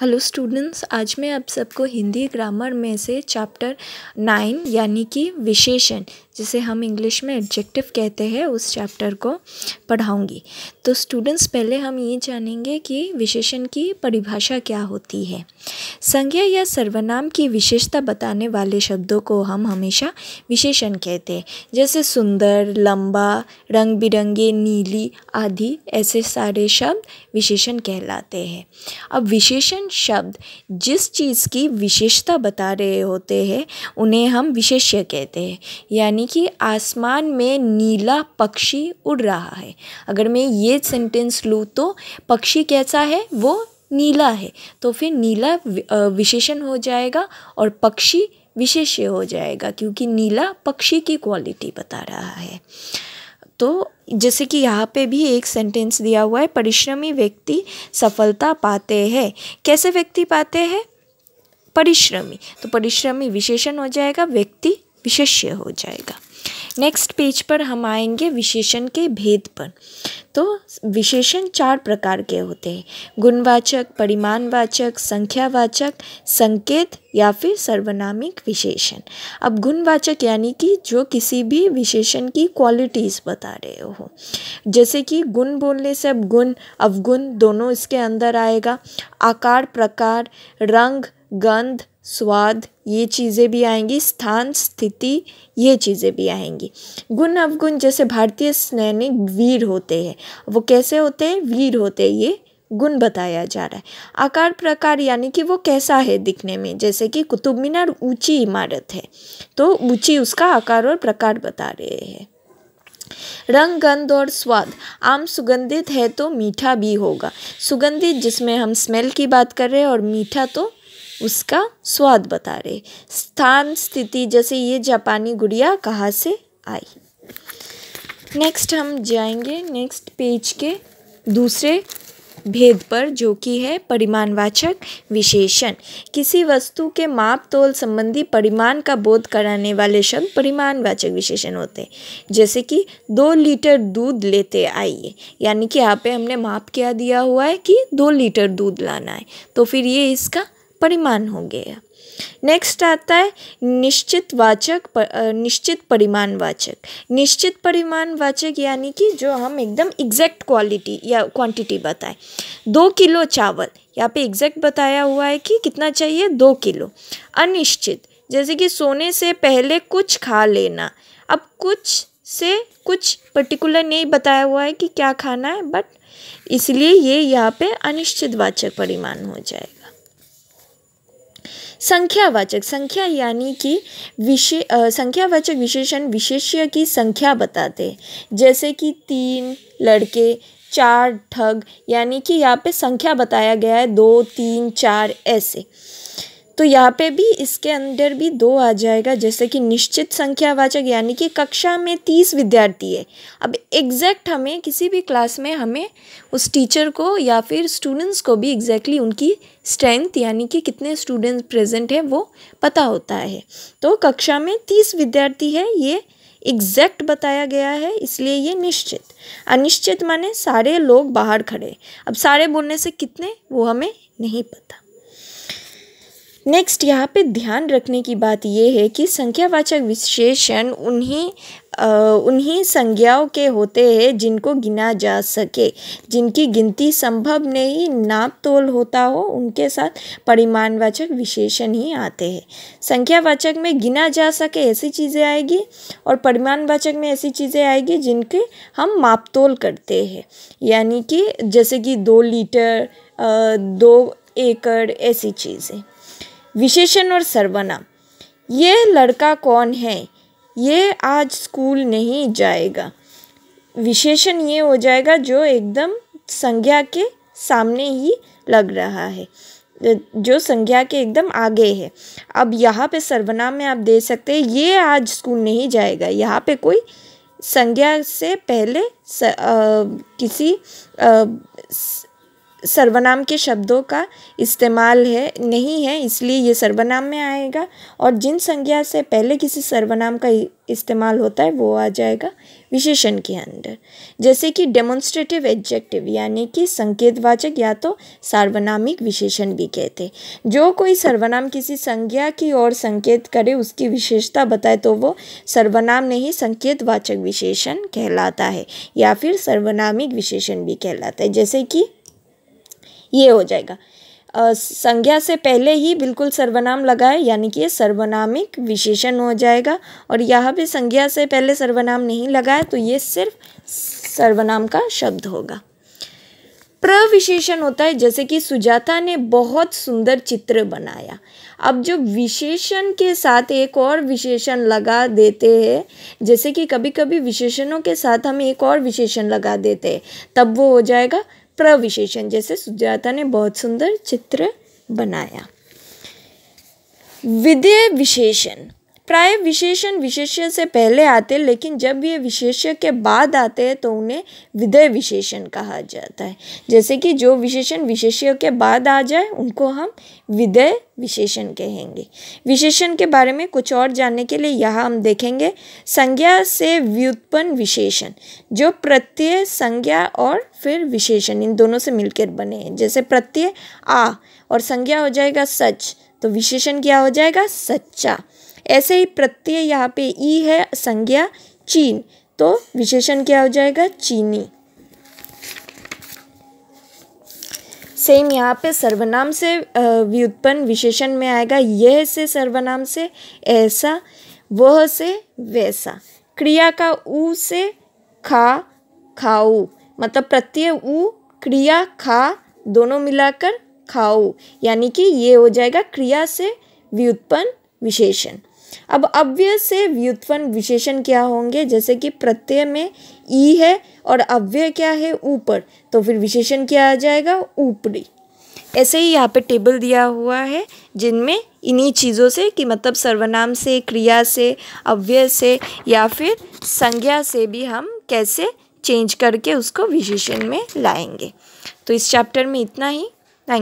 hello students आज मैं आप सबको हिंदी ग्रामर में से चैप्टर नाइन यानी कि विशेषण जिसे हम इंग्लिश में एडजेक्टिव कहते हैं उस चैप्टर को पढ़ाऊंगी तो स्टूडेंट्स पहले हम ये जानेंगे कि विशेषण की परिभाषा क्या होती है संज्ञा या सर्वनाम की विशेषता बताने वाले शब्दों को हम हमेशा विशेषण कहते हैं जैसे सुंदर लंबा रंग बिरंगे नीली आदि ऐसे सारे शब्द विशेषण कहलाते हैं अब विशेषण शब्द जिस चीज़ की विशेषता बता रहे होते हैं उन्हें हम विशेष्य कहते हैं यानी यानी कि आसमान में नीला पक्षी उड़ रहा है अगर मैं ये सेंटेंस लूँ तो पक्षी कैसा है वो नीला है तो फिर नीला विशेषण हो जाएगा और पक्षी विशेष्य हो जाएगा क्योंकि नीला पक्षी की क्वालिटी बता रहा है तो जैसे कि यहाँ पे भी एक सेंटेंस दिया हुआ है परिश्रमी व्यक्ति सफलता पाते हैं कैसे व्यक्ति पाते हैं परिश्रमी तो परिश्रमी विशेषण हो जाएगा व्यक्ति विशेष्य हो जाएगा नेक्स्ट पेज पर हम आएंगे विशेषण के भेद पर तो विशेषण चार प्रकार के होते हैं गुणवाचक परिमाणवाचक संख्यावाचक संकेत या फिर सर्वनामिक विशेषण अब गुणवाचक यानी कि जो किसी भी विशेषण की क्वालिटीज़ बता रहे हो जैसे कि गुण बोलने से अब गुण अवगुण दोनों इसके अंदर आएगा आकार प्रकार रंग गंध स्वाद ये चीज़ें भी आएंगी स्थान स्थिति ये चीज़ें भी आएंगी गुण अवगुण जैसे भारतीय सैनिक वीर होते हैं वो कैसे होते हैं वीर होते हैं ये गुण बताया जा रहा है आकार प्रकार यानी कि वो कैसा है दिखने में जैसे कि कुतुब मीनार ऊंची इमारत है तो ऊंची उसका आकार और प्रकार बता रहे हैं रंग गंध और स्वाद आम सुगंधित है तो मीठा भी होगा सुगंधित जिसमें हम स्मेल की बात कर रहे हैं और मीठा तो उसका स्वाद बता रहे स्थान स्थिति जैसे ये जापानी गुड़िया कहाँ से आई नेक्स्ट हम जाएंगे नेक्स्ट पेज के दूसरे भेद पर जो कि है परिमाणवाचक विशेषण किसी वस्तु के माप तोल संबंधी परिमाण का बोध कराने वाले शब्द परिमाणवाचक विशेषण होते हैं जैसे कि दो लीटर दूध लेते आइए यानी कि यहाँ पे हमने माप क्या दिया हुआ है कि दो लीटर दूध लाना है तो फिर ये इसका परिमाण हो गया नेक्स्ट आता है निश्चित वाचक पर, निश्चित परिमाण वाचक निश्चित परिमाण वाचक यानी कि जो हम एकदम एग्जैक्ट क्वालिटी या क्वांटिटी बताएं दो किलो चावल यहाँ पे एग्जैक्ट बताया हुआ है कि कितना चाहिए दो किलो अनिश्चित जैसे कि सोने से पहले कुछ खा लेना अब कुछ से कुछ पर्टिकुलर नहीं बताया हुआ है कि क्या खाना है बट इसलिए ये यहाँ पे अनिश्चितवाचक परिमाण हो जाएगा संख्यावाचक संख्या यानी कि विशे संख्यावाचक विशेषण विशेष्य की संख्या बताते हैं जैसे कि तीन लड़के चार ठग यानी कि यहाँ पे संख्या बताया गया है दो तीन चार ऐसे तो यहाँ पे भी इसके अंदर भी दो आ जाएगा जैसे कि निश्चित संख्यावाचक यानी कि कक्षा में तीस विद्यार्थी है अब एग्जैक्ट हमें किसी भी क्लास में हमें उस टीचर को या फिर स्टूडेंट्स को भी एग्जैक्टली exactly उनकी स्ट्रेंथ यानी कि कितने स्टूडेंट्स प्रेजेंट हैं वो पता होता है तो कक्षा में तीस विद्यार्थी है ये एग्जैक्ट बताया गया है इसलिए ये निश्चित अनिश्चित माने सारे लोग बाहर खड़े अब सारे बोलने से कितने वो हमें नहीं पता नेक्स्ट यहाँ पे ध्यान रखने की बात ये है कि संख्यावाचक विशेषण उन्हीं उन्हीं संज्ञाओं के होते हैं जिनको गिना जा सके जिनकी गिनती संभव नहीं नाप तोल होता हो उनके साथ परिमाणवाचक विशेषण ही आते हैं संख्यावाचक में गिना जा सके ऐसी चीज़ें आएगी और परिमाणवाचक में ऐसी चीज़ें आएगी जिनके हम माप तोल करते हैं यानी कि जैसे कि दो लीटर दो एकड़ ऐसी चीज़ें विशेषण और सर्वनाम ये लड़का कौन है ये आज स्कूल नहीं जाएगा विशेषण ये हो जाएगा जो एकदम संज्ञा के सामने ही लग रहा है जो संज्ञा के एकदम आगे है अब यहाँ पे सर्वनाम में आप दे सकते हैं ये आज स्कूल नहीं जाएगा यहाँ पे कोई संज्ञा से पहले स, आ, किसी आ, स, सर्वनाम के शब्दों का इस्तेमाल है नहीं है इसलिए ये सर्वनाम में आएगा और जिन संज्ञा से पहले किसी सर्वनाम का इस्तेमाल होता है वो आ जाएगा विशेषण के अंदर जैसे कि डेमोन्स्ट्रेटिव एडजेक्टिव यानी कि संकेतवाचक या तो सार्वनामिक विशेषण भी कहते जो कोई सर्वनाम किसी संज्ञा की ओर संकेत करे उसकी विशेषता बताए तो वो सर्वनाम नहीं संकेतवाचक विशेषण कहलाता है या फिर सर्वनामिक विशेषण भी कहलाता है जैसे कि ये हो जाएगा संज्ञा से पहले ही बिल्कुल सर्वनाम लगाए यानी कि ये सर्वनामिक विशेषण हो जाएगा और यहाँ भी संज्ञा से पहले सर्वनाम नहीं लगाए तो ये सिर्फ सर्वनाम का शब्द होगा प्रविशेषण होता है जैसे कि सुजाता ने बहुत सुंदर चित्र बनाया अब जो विशेषण के साथ एक और विशेषण लगा देते हैं जैसे कि कभी कभी विशेषणों के साथ हम एक और विशेषण लगा देते हैं तब वो हो जाएगा प्रविशेषण जैसे सुजाता ने बहुत सुंदर चित्र बनाया विधेय विशेषण प्राय विशेषण विशेष्य से पहले आते लेकिन जब ये विशेष्य के बाद आते हैं तो उन्हें विधेय विशेषण कहा जाता है जैसे कि जो विशेषण विशेष्य के बाद आ जाए उनको हम विधेय विशेषण कहेंगे विशेषण के बारे में कुछ और जानने के लिए यहाँ हम देखेंगे संज्ञा से व्युत्पन्न विशेषण जो प्रत्यय संज्ञा और फिर विशेषण इन दोनों से मिलकर बने हैं जैसे प्रत्यय आ और संज्ञा हो जाएगा सच तो विशेषण क्या हो जाएगा सच्चा ऐसे ही प्रत्यय यहाँ पे ई है संज्ञा चीन तो विशेषण क्या हो जाएगा चीनी सेम यहाँ पे सर्वनाम से व्युत्पन्न विशेषण में आएगा यह से सर्वनाम से ऐसा वह से वैसा क्रिया का ऊ से खा खाऊ मतलब प्रत्यय ऊ क्रिया खा दोनों मिलाकर खाऊ यानी कि ये हो जाएगा क्रिया से व्युत्पन्न विशेषण अब अव्यय से व्युत्पन्न विशेषण क्या होंगे जैसे कि प्रत्यय में ई है और अव्यय क्या है ऊपर तो फिर विशेषण क्या आ जाएगा ऊपरी ऐसे ही यहाँ पे टेबल दिया हुआ है जिनमें इन्हीं चीज़ों से कि मतलब सर्वनाम से क्रिया से अव्यय से या फिर संज्ञा से भी हम कैसे चेंज करके उसको विशेषण में लाएंगे तो इस चैप्टर में इतना ही